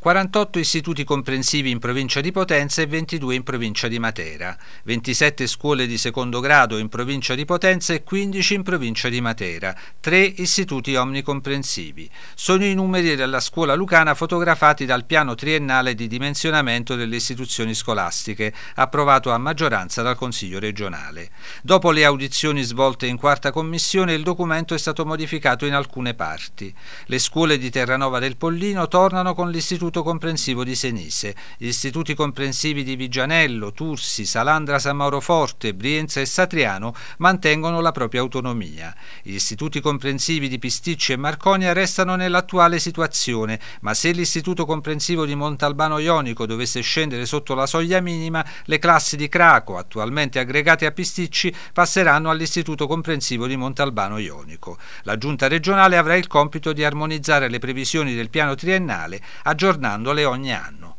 48 istituti comprensivi in provincia di Potenza e 22 in provincia di Matera, 27 scuole di secondo grado in provincia di Potenza e 15 in provincia di Matera, 3 istituti omnicomprensivi. Sono i numeri della scuola lucana fotografati dal piano triennale di dimensionamento delle istituzioni scolastiche, approvato a maggioranza dal Consiglio regionale. Dopo le audizioni svolte in quarta commissione il documento è stato modificato in alcune parti. Le scuole di Terranova del Pollino tornano con l'istituto Istituto Comprensivo di Senise, gli istituti comprensivi di Vigianello, Tursi, Salandra San Mauro Forte, Brienza e Satriano mantengono la propria autonomia. Gli istituti comprensivi di Pisticci e Marconia restano nell'attuale situazione, ma se l'istituto comprensivo di Montalbano Ionico dovesse scendere sotto la soglia minima, le classi di Craco, attualmente aggregate a Pisticci, passeranno all'istituto comprensivo di Montalbano Ionico. La giunta regionale avrà il compito di armonizzare le previsioni del piano triennale, aggiornando aggiornandole ogni anno.